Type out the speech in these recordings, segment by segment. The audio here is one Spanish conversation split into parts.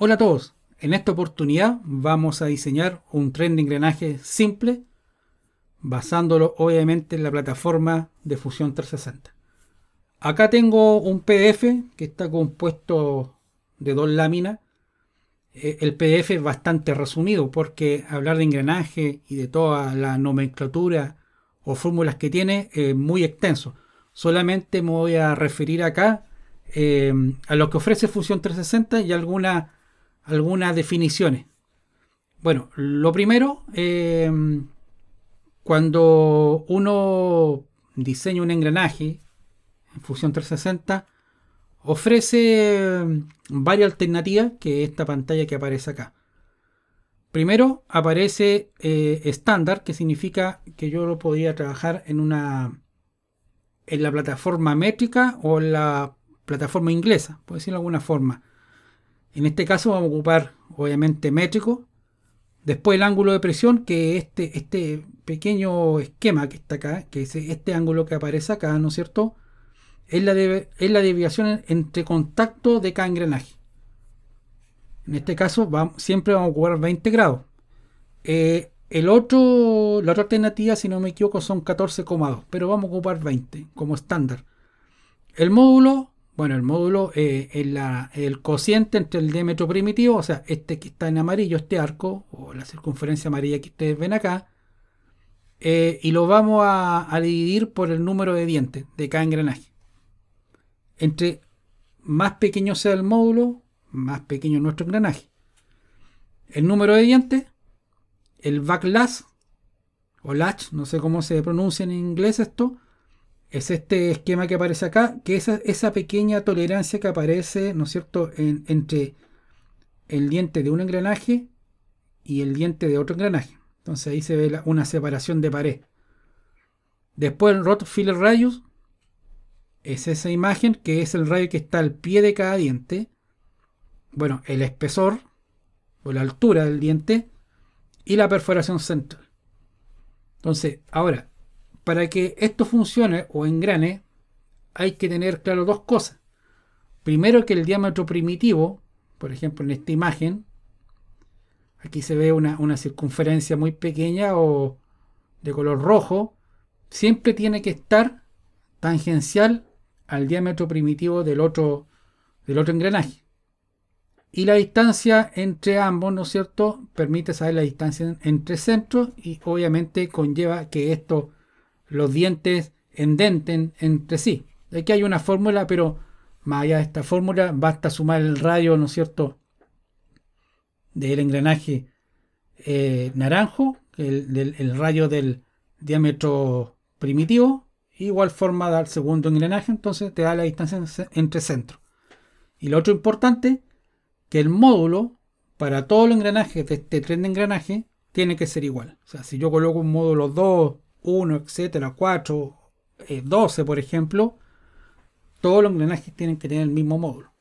Hola a todos, en esta oportunidad vamos a diseñar un tren de engrenaje simple basándolo obviamente en la plataforma de Fusión 360. Acá tengo un PDF que está compuesto de dos láminas. Eh, el PDF es bastante resumido porque hablar de engranaje y de toda la nomenclatura o fórmulas que tiene es muy extenso. Solamente me voy a referir acá eh, a lo que ofrece Fusión 360 y algunas algunas definiciones. Bueno, lo primero, eh, cuando uno diseña un engranaje en Fusion 360, ofrece eh, varias alternativas que esta pantalla que aparece acá. Primero aparece eh, estándar, que significa que yo lo podría trabajar en una en la plataforma métrica o en la plataforma inglesa, por decirlo de alguna forma. En este caso vamos a ocupar obviamente métrico. Después el ángulo de presión, que este, este pequeño esquema que está acá, que es este ángulo que aparece acá, ¿no es cierto? Es la, es la desviación entre contacto de cada engranaje. En este caso siempre vamos a ocupar 20 grados. Eh, el otro, la otra alternativa, si no me equivoco, son 14,2, pero vamos a ocupar 20 como estándar. El módulo bueno, el módulo, eh, es el cociente entre el diámetro primitivo, o sea, este que está en amarillo, este arco, o la circunferencia amarilla que ustedes ven acá, eh, y lo vamos a, dividir por el número de dientes de cada engranaje. Entre más pequeño sea el módulo, más pequeño nuestro engranaje. El número de dientes, el backlash, o latch, no sé cómo se pronuncia en inglés esto, es este esquema que aparece acá, que es esa pequeña tolerancia que aparece, ¿no es cierto?, entre el diente de un engranaje y el diente de otro engranaje. Entonces ahí se ve una separación de pared. Después el Rot filler radius es esa imagen que es el radio que está al pie de cada diente. Bueno, el espesor o la altura del diente y la perforación central. Entonces, ahora, para que esto funcione o engrane, hay que tener claro dos cosas. Primero que el diámetro primitivo, por ejemplo en esta imagen, aquí se ve una, circunferencia muy pequeña o de color rojo, siempre tiene que estar tangencial al diámetro primitivo del otro, del otro engranaje. Y la distancia entre ambos, ¿no es cierto?, permite saber la distancia entre centros y obviamente conlleva que esto los dientes endenten entre sí. Aquí hay una fórmula, pero más allá de esta fórmula, basta sumar el radio, ¿no es cierto?, del engranaje eh, naranjo, el, del, radio del diámetro primitivo, igual forma da el segundo engranaje, entonces te da la distancia entre centro. Y lo otro importante, que el módulo para todos los engranajes de este tren de engranaje tiene que ser igual. O sea, si yo coloco un módulo 2 1, etcétera, 4, 12, eh, por ejemplo, todos los engranajes tienen que tener el mismo módulo.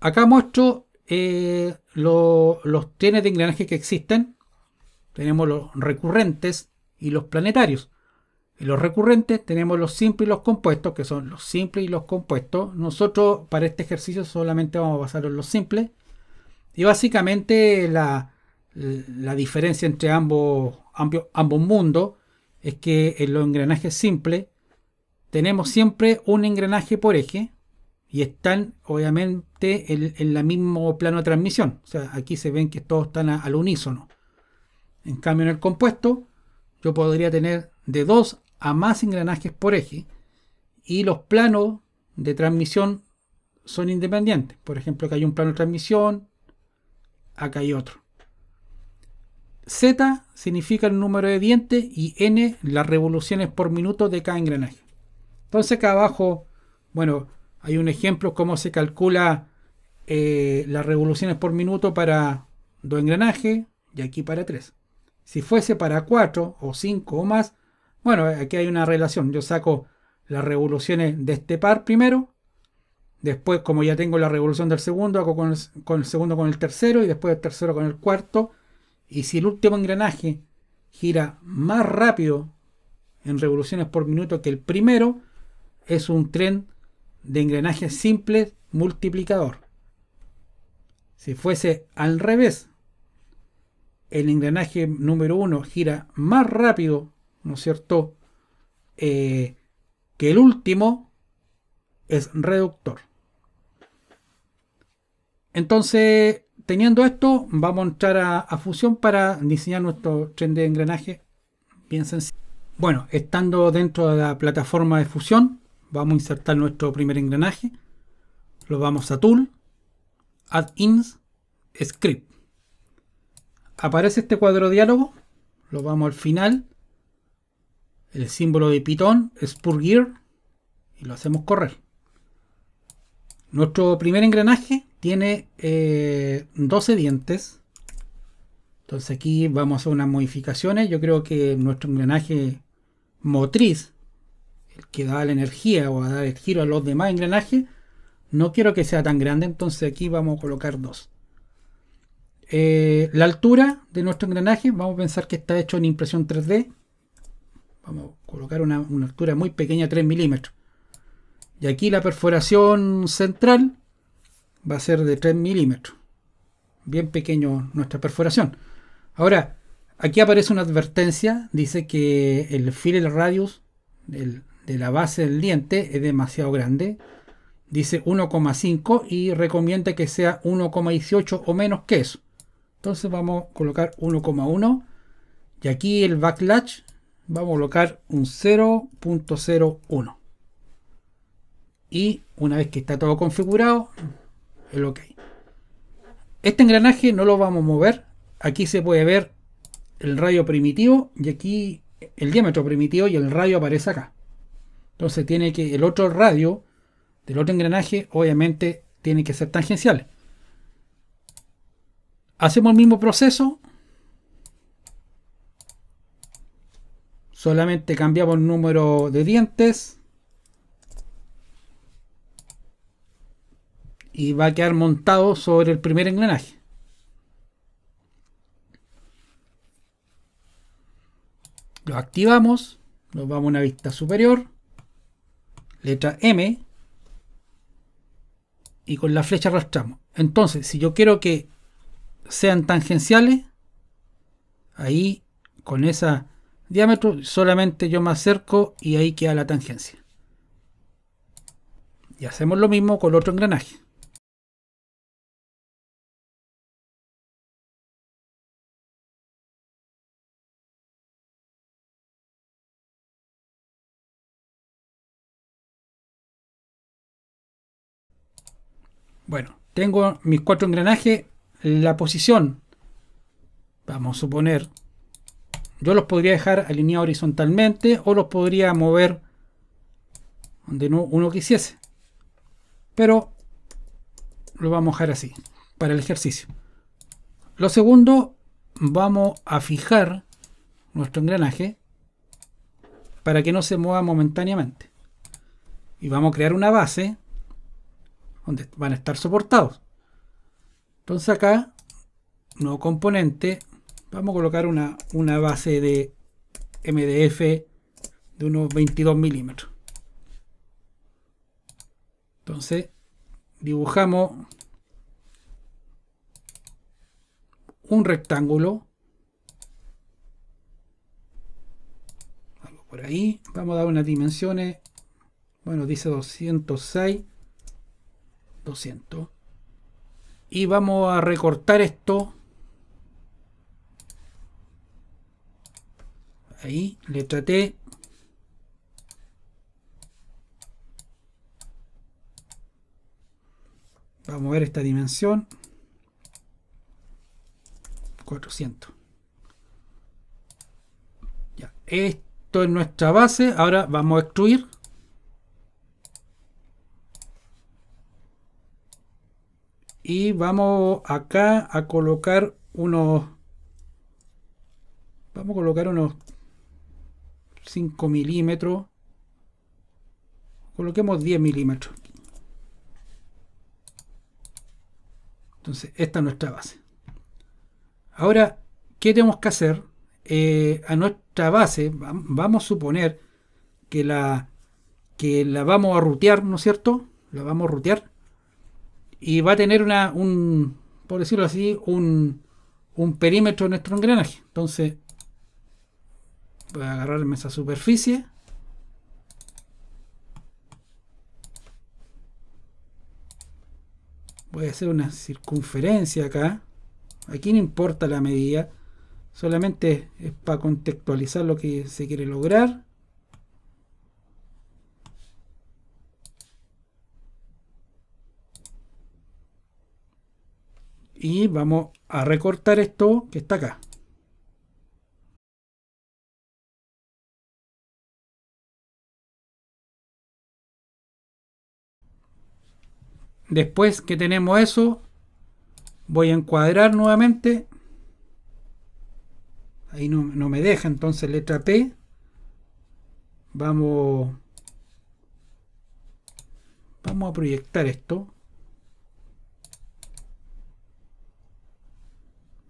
Acá muestro eh, los trenes de engranajes que existen. Tenemos los recurrentes y los planetarios. En los recurrentes tenemos los simples y los compuestos, que son los simples y los compuestos. Nosotros para este ejercicio solamente vamos a basar en los simples. Y básicamente la, la diferencia entre ambos ambos mundos es que en los engranajes simples tenemos siempre un engranaje por eje y están obviamente en, el la mismo plano de transmisión. O sea, aquí se ven que todos están al unísono. En cambio, en el compuesto yo podría tener de dos a más engranajes por eje y los planos de transmisión son independientes. Por ejemplo, acá hay un plano de transmisión, acá hay otro. Z significa el número de dientes y N las revoluciones por minuto de cada engranaje. Entonces acá abajo, bueno, hay un ejemplo cómo se calcula eh, las revoluciones por minuto para dos engranajes y aquí para tres. Si fuese para cuatro o cinco o más, bueno, aquí hay una relación. Yo saco las revoluciones de este par primero. Después, como ya tengo la revolución del segundo, hago con con el segundo con el tercero y después el tercero con el cuarto y si el último engranaje gira más rápido en revoluciones por minuto que el primero, es un tren de engranaje simple multiplicador. Si fuese al revés, el engranaje número uno gira más rápido, ¿no es cierto?, eh, que el último es reductor. Entonces, teniendo esto, vamos a entrar a, Fusión para diseñar nuestro tren de engranaje. Bien sencillo. Bueno, estando dentro de la plataforma de Fusión, vamos a insertar nuestro primer engranaje. Lo vamos a Tool, Add Ins, Script. Aparece este cuadro diálogo. Lo vamos al final. El símbolo de Python, Spur Gear. Y lo hacemos correr. Nuestro primer engranaje tiene 12 eh, dientes. Entonces aquí vamos a hacer unas modificaciones. Yo creo que nuestro engranaje motriz, el que da la energía o a dar el giro a los demás engranajes, no quiero que sea tan grande. Entonces aquí vamos a colocar dos. Eh, la altura de nuestro engranaje, vamos a pensar que está hecho en impresión 3D. Vamos a colocar una, una altura muy pequeña, 3 milímetros. Y aquí la perforación central, va a ser de 3 milímetros. Bien pequeño nuestra perforación. Ahora, aquí aparece una advertencia. Dice que el filler radius de la base del diente es demasiado grande. Dice 1,5 y recomienda que sea 1,18 o menos que eso. Entonces vamos a colocar 1,1. Y aquí el backlash vamos a colocar un 0.01. Y una vez que está todo configurado, el OK. Este engranaje no lo vamos a mover. Aquí se puede ver el radio primitivo y aquí el diámetro primitivo y el radio aparece acá. Entonces tiene que el otro radio del otro engranaje obviamente tiene que ser tangencial. Hacemos el mismo proceso. Solamente cambiamos el número de dientes. y va a quedar montado sobre el primer engranaje. Lo activamos, nos vamos a una vista superior, letra M, y con la flecha arrastramos. Entonces, si yo quiero que sean tangenciales, ahí con esa diámetro solamente yo me acerco y ahí queda la tangencia. Y hacemos lo mismo con otro engranaje. Bueno, tengo mis cuatro engranajes. La posición, vamos a suponer, yo los podría dejar alineados horizontalmente o los podría mover donde uno quisiese. Pero lo vamos a dejar así, para el ejercicio. Lo segundo, vamos a fijar nuestro engranaje para que no se mueva momentáneamente. Y vamos a crear una base donde van a estar soportados. Entonces acá, nuevo componente, vamos a colocar una, base de MDF de unos 22 milímetros. Entonces, dibujamos un rectángulo. Algo por ahí. Vamos a dar unas dimensiones. Bueno, dice 206 200. Y vamos a recortar esto. Ahí, letra T. Vamos a ver esta dimensión. 400. Ya, esto es nuestra base. Ahora vamos a extruir. y vamos acá a colocar unos vamos a colocar unos 5 milímetros coloquemos 10 milímetros entonces esta es nuestra base ahora qué tenemos que hacer eh, a nuestra base vamos a suponer que la que la vamos a rutear no es cierto la vamos a rutear y va a tener una, un, por decirlo así, un, un perímetro de nuestro engranaje. Entonces, voy a agarrarme esa superficie. Voy a hacer una circunferencia acá. Aquí no importa la medida, solamente es para contextualizar lo que se quiere lograr. y vamos a recortar esto que está acá. Después que tenemos eso, voy a encuadrar nuevamente. Ahí no, no me deja, entonces letra P. Vamos, vamos a proyectar esto.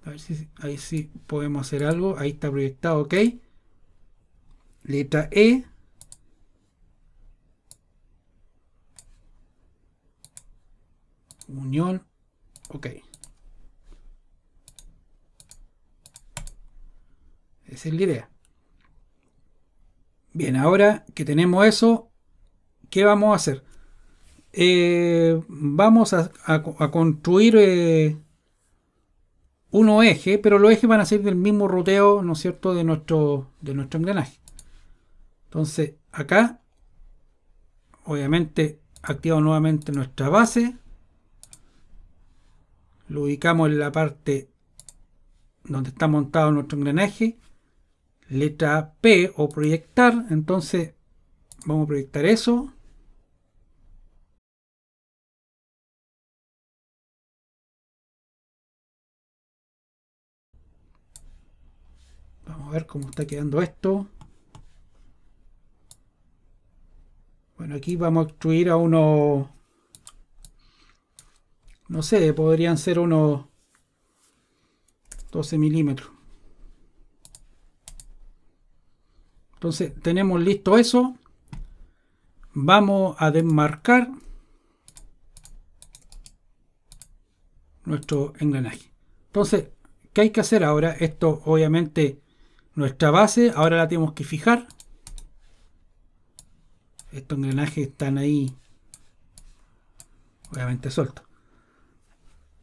A ver si ahí sí podemos hacer algo. Ahí está proyectado, ok. Letra E. Unión. Ok. Esa es la idea. Bien, ahora que tenemos eso, ¿qué vamos a hacer? Eh, vamos a, construir eh, uno eje, pero los ejes van a ser del mismo ruteo, ¿no es cierto?, de nuestro, de nuestro engranaje. Entonces, acá, obviamente, activamos nuevamente nuestra base. Lo ubicamos en la parte donde está montado nuestro engranaje. Letra P o proyectar. Entonces, vamos a proyectar eso. Vamos a ver cómo está quedando esto. Bueno, aquí vamos a construir a uno... No sé, podrían ser unos 12 milímetros. Entonces tenemos listo eso. Vamos a desmarcar nuestro engranaje. Entonces, ¿qué hay que hacer ahora? Esto obviamente nuestra base ahora la tenemos que fijar. Estos engranajes están ahí. Obviamente sueltos.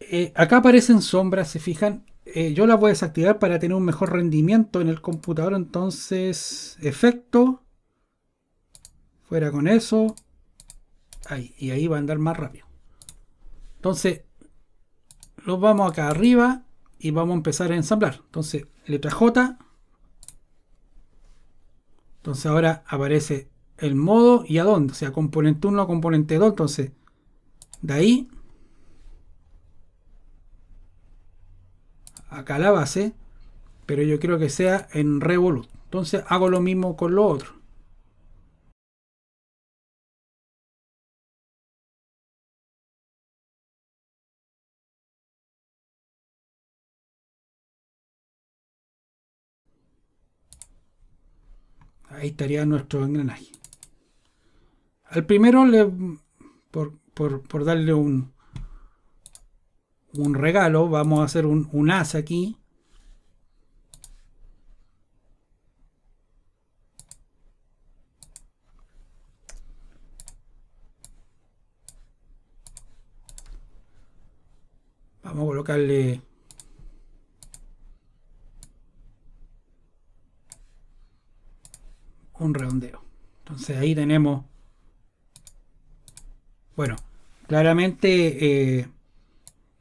Eh, acá aparecen sombras, se fijan. Eh, yo las voy a desactivar para tener un mejor rendimiento en el computador. Entonces, efecto. Fuera con eso. Ahí, y ahí va a andar más rápido. Entonces, los vamos acá arriba y vamos a empezar a ensamblar. Entonces, letra J. Entonces ahora aparece el modo y a dónde, o sea, componente 1 a componente 2. Entonces, de ahí acá la base, pero yo quiero que sea en Revolut. Entonces hago lo mismo con lo otro. Ahí estaría nuestro engranaje. Al primero, por, darle un, regalo, vamos a hacer un, un as aquí. Vamos a colocarle un redondeo. Entonces ahí tenemos, bueno, claramente eh,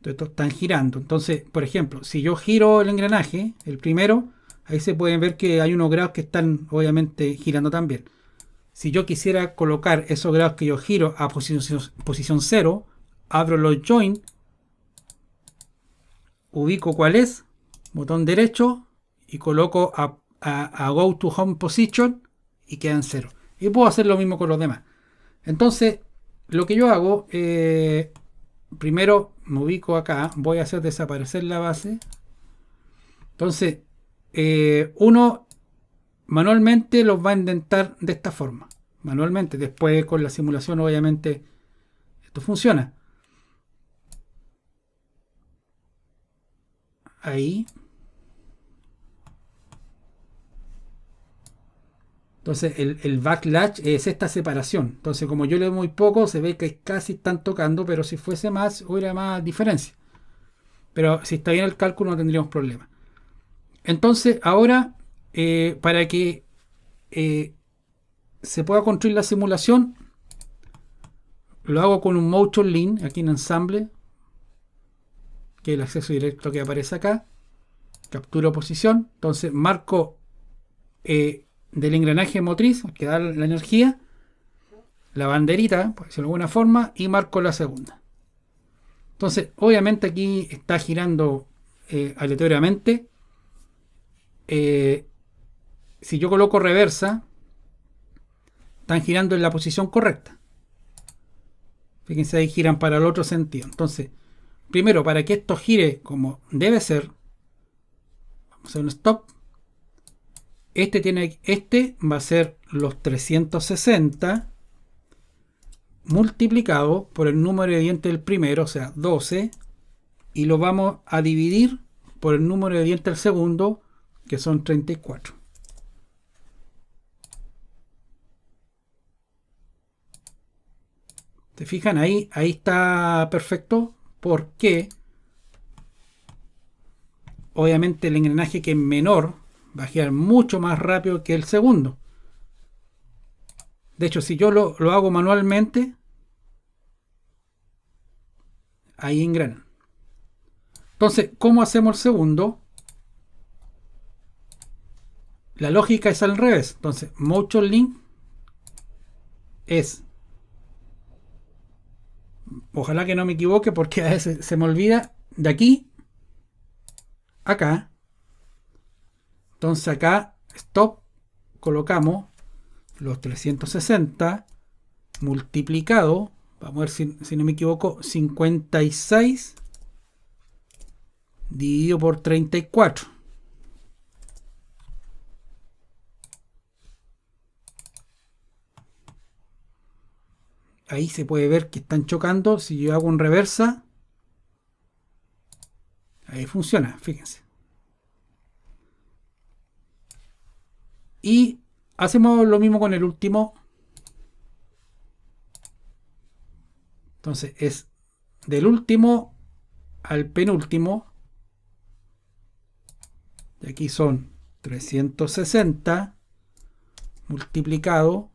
están girando. Entonces, por ejemplo, si yo giro el engranaje, el primero, ahí se pueden ver que hay unos grados que están obviamente girando también. Si yo quisiera colocar esos grados que yo giro a posición, posición 0, abro los join, ubico cuál es, botón derecho y coloco a go to home position y quedan cero. Y puedo hacer lo mismo con los demás. Entonces, lo que yo hago, eh, primero me ubico acá, voy a hacer desaparecer la base. Entonces, eh, uno manualmente los va a indentar de esta forma. Manualmente, después con la simulación obviamente esto funciona. Ahí. Entonces el, backlash es esta separación. Entonces como yo leo muy poco, se ve que casi están tocando, pero si fuese más, hubiera más diferencia. Pero si está bien el cálculo no tendríamos problema. Entonces ahora, eh, para que eh, se pueda construir la simulación, lo hago con un motion link aquí en ensamble, que es el acceso directo que aparece acá. Capturo posición. Entonces marco... Eh, del engranaje motriz, que da la energía, la banderita, por decirlo de alguna forma, y marco la segunda. Entonces, obviamente aquí está girando eh, aleatoriamente. Eh, si yo coloco reversa, están girando en la posición correcta. Fíjense ahí, giran para el otro sentido. Entonces, primero, para que esto gire como debe ser, vamos a hacer un stop este, tiene, este va a ser los 360 multiplicado por el número de dientes del primero, o sea, 12, y lo vamos a dividir por el número de dientes del segundo, que son 34. Te fijan ahí? Ahí está perfecto. porque Obviamente el engranaje que es menor va a girar mucho más rápido que el segundo. De hecho, si yo lo, hago manualmente, ahí engrana. Entonces, ¿cómo hacemos el segundo? La lógica es al revés. Entonces, motion link es. Ojalá que no me equivoque porque a veces se me olvida de aquí acá entonces acá, stop, colocamos los 360 multiplicado, vamos a ver si, no me equivoco, 56 dividido por 34. Ahí se puede ver que están chocando. Si yo hago un reversa, ahí funciona, fíjense. Y hacemos lo mismo con el último. Entonces es del último al penúltimo. Y aquí son 360 multiplicado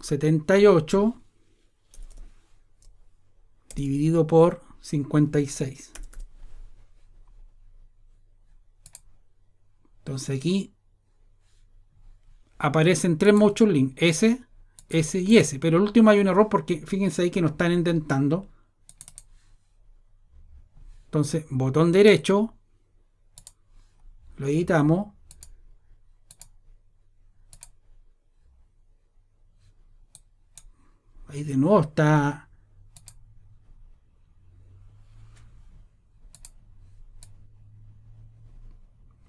78 dividido por 56. Entonces aquí aparecen tres motion links. S, S y S. Pero el último hay un error porque fíjense ahí que no están intentando. Entonces, botón derecho, lo editamos. Ahí de nuevo está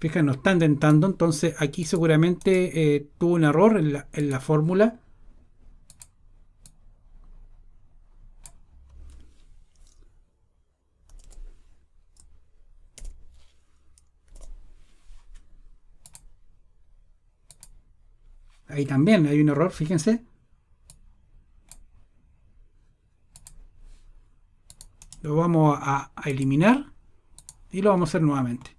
Fíjense, no está dentando, entonces aquí seguramente eh, tuvo un error en la, fórmula. Ahí también hay un error, fíjense. Lo vamos a eliminar y lo vamos a hacer nuevamente.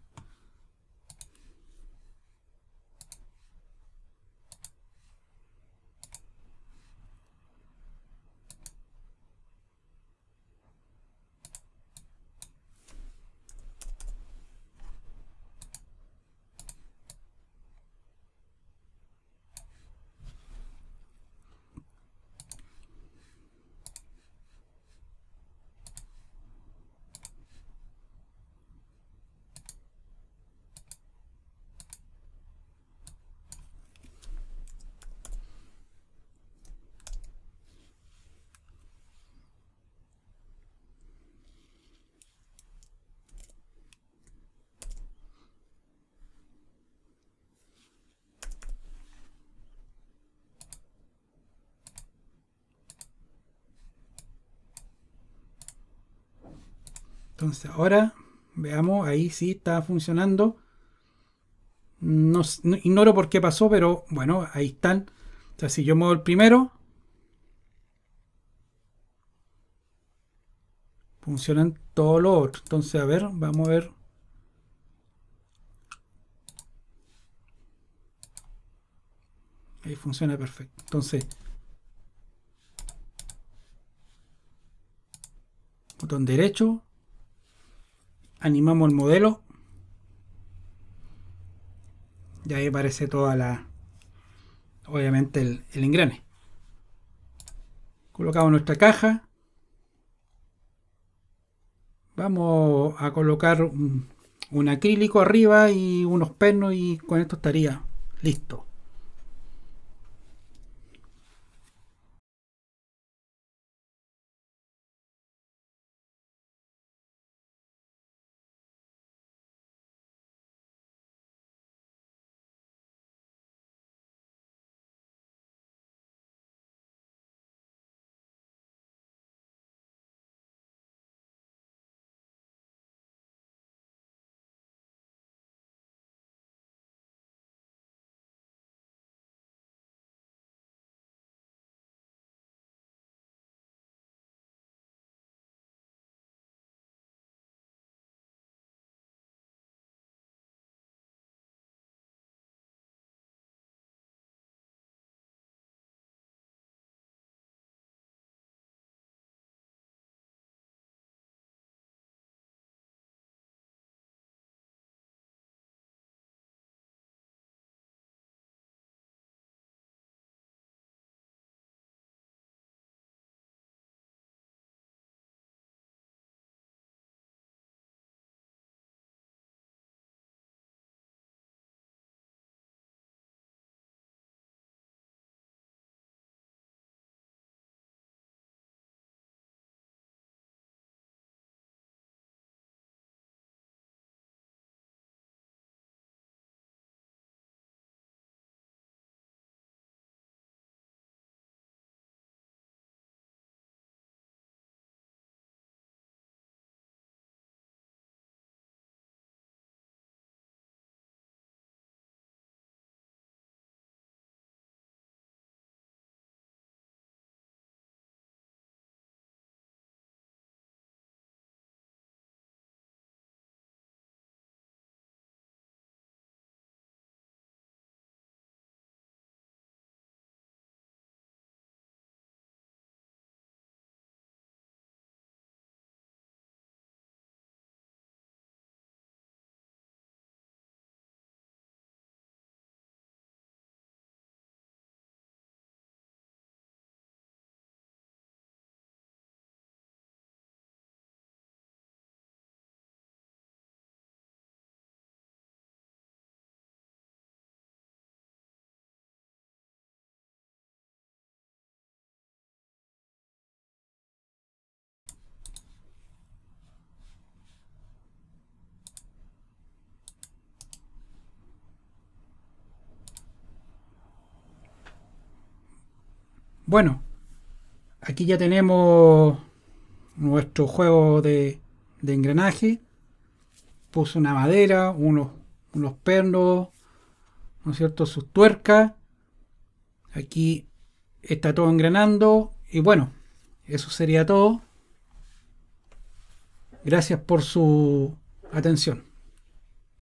Entonces ahora veamos, ahí sí está funcionando. No, ignoro por qué pasó, pero bueno, ahí están. O sea, si yo muevo el primero, funcionan todos los otros. Entonces, a ver, vamos a ver. Ahí funciona perfecto. Entonces, botón derecho, animamos el modelo y ahí aparece toda la obviamente el, engrane colocamos nuestra caja vamos a colocar un acrílico arriba y unos pernos y con esto estaría listo Bueno, aquí ya tenemos nuestro juego de, engranaje. puso una madera, unos, unos pernos, ¿no es cierto? Sus tuercas. Aquí está todo engranando. Y bueno, eso sería todo. Gracias por su atención.